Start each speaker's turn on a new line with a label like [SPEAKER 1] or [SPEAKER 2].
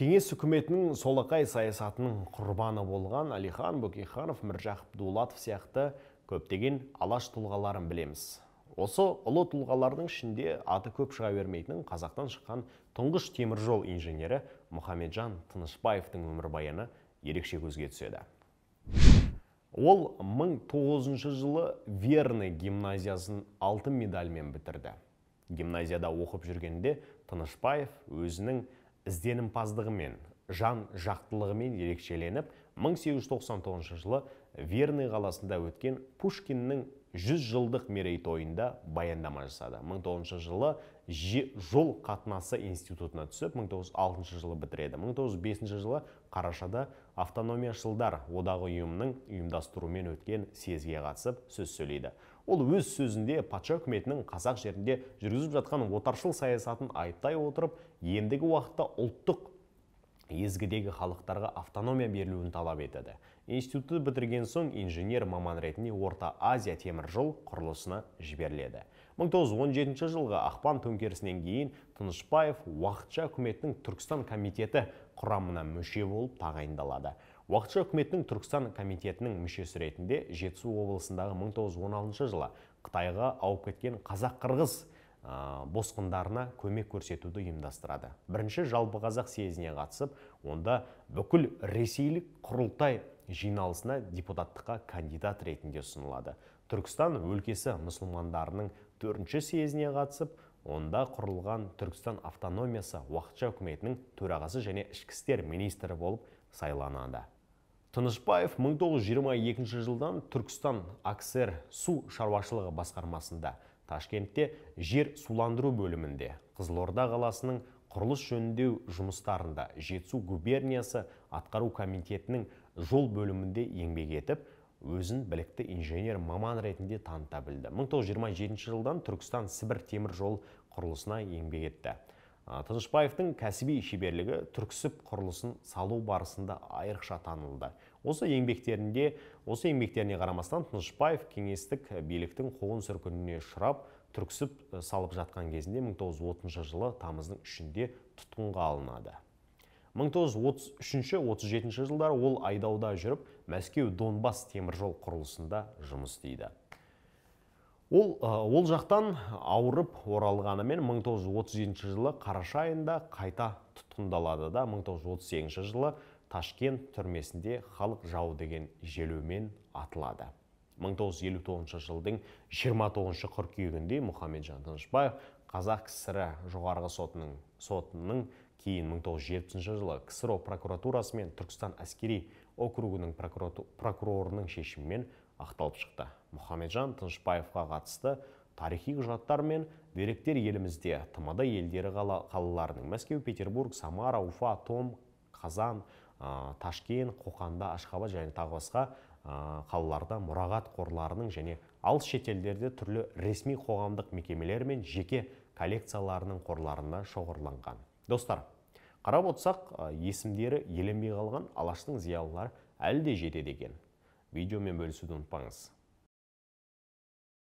[SPEAKER 1] кеңес үкіметінің солақай саясатының құрбаны болған Алихан бөкейханов міржақып дулатов сияқты көптеген алаш тұлғаларын білеміз осы ұлы тұлғалардың ішінде аты көп шыға бермейтін қазақтан шыққан тұңғыш теміржол инженері мұхамеджан тынышбаевтың өмірбаяны ерекше көзге түседі ол 1900 жылы верный гимназиясын алтын медальмен бітірді гимназияда оқып жүргенде тынышбаев өзінің ізденімпаздығымен жан жақтылығымен ерекшеленіп 1899 жылы Верный қаласында өткен Пушкиннің жүз жылдық мерейтойында баяндама жасады 1900 жылы жол қатынасы институтына түсіп 1906 жылы бітіреді 1905 жылы қарашада автономия автономияшылдар одағы ұйымының ұйымдастыруымен өткен съезге қатысып сөз сөйлейді ол өз сөзінде патша үкіметінің қазақ жерінде жүргізіп жатқан отаршыл саясатын айыптай отырып ендігі уақытта ұлттық езгідегі халықтарға автономия берілуін талап етеді институтты бітірген соң инженер маман ретінде орта азия темір жол құрылысына жіберіледі 1917 жылғы ақпан төңкерісінен кейін тынышбаев уақытша үкіметтің түркістан комитеті құрамына мүше болып тағайындалады уақытша үкіметтің түркістан комитетінің мүшесі ретінде жетісу облысындағы 1916 жылы қытайға ауып кеткен қазақ қырғыз босқындарына көмек көрсетуді ұйымдастырады бірінші жалпы Қазақ съезіне қатысып онда бүкіл ресейлік құрылтай жиналысына депутаттыққа кандидат ретінде ұсынылады түркістан өлкесі мұсылмандарының төртінші съезіне қатысып онда құрылған түркістан автономиясы уақытша үкіметінің төрағасы және ішкі істер министрі болып сайланады тынышбаев 1922 жылдан түркістан акср су шаруашылығы басқармасында Ташкентте жер суландыру бөлімінде Қызылорда қаласының құрылыс жөндеу жұмыстарында Жетсу губерниясы атқару комитетінің жол бөлімінде еңбек етіп, өзін білікті инженер маман ретінде таныта білді. 1927 жылдан Түркістан Сібір темір жол құрылысына еңбек етті тынышбаевтың кәсіби шеберлігі Түрксіп құрылысын салу барысында айрықша танылды осы еңбектерінде осы еңбектеріне қарамастан тынышбаев кеңестік биліктің қуғын сүркініне шырап, Түрксіп салып жатқан кезінде 1930 жылы тамыздың үшінде тұтқынға алынады 1933-37 жылдар ол айдауда жүріп мәскеу донбас теміржол құрылысында жұмыс дейді ол ол жақтан ауырып оралғанымен 1937 жылы қараша айында қайта тұтқындалады да 1938 жылы ташкент түрмесінде халық жауы деген желеумен атылады 1959 жылдың 29 қыркүйегінде мұхамеджан тынышбаев қазақ кср жоғарғы сотының сотының кейін 1970 жылы ксро прокуратурасы мен түркістан әскери округінің прокурорының шешімімен ақталып шықты мұхамеджан тынышбаевқа қатысты тарихи құжаттар мен деректер елімізде тмд елдері қалаларының мәскеу петербург самара уфа том қазан ә, ташкент қоқанда ашхабад және тағы басқа қалаларда мұрағат қорларының және алыс шетелдерде түрлі ресми қоғамдық мекемелер мен жеке коллекцияларының қорларында шоғырланған достар қарап отырсақ есімдері еленбей қалған алаштың зиялылары әлі де жетеді екен Vídeo mi je bil sudon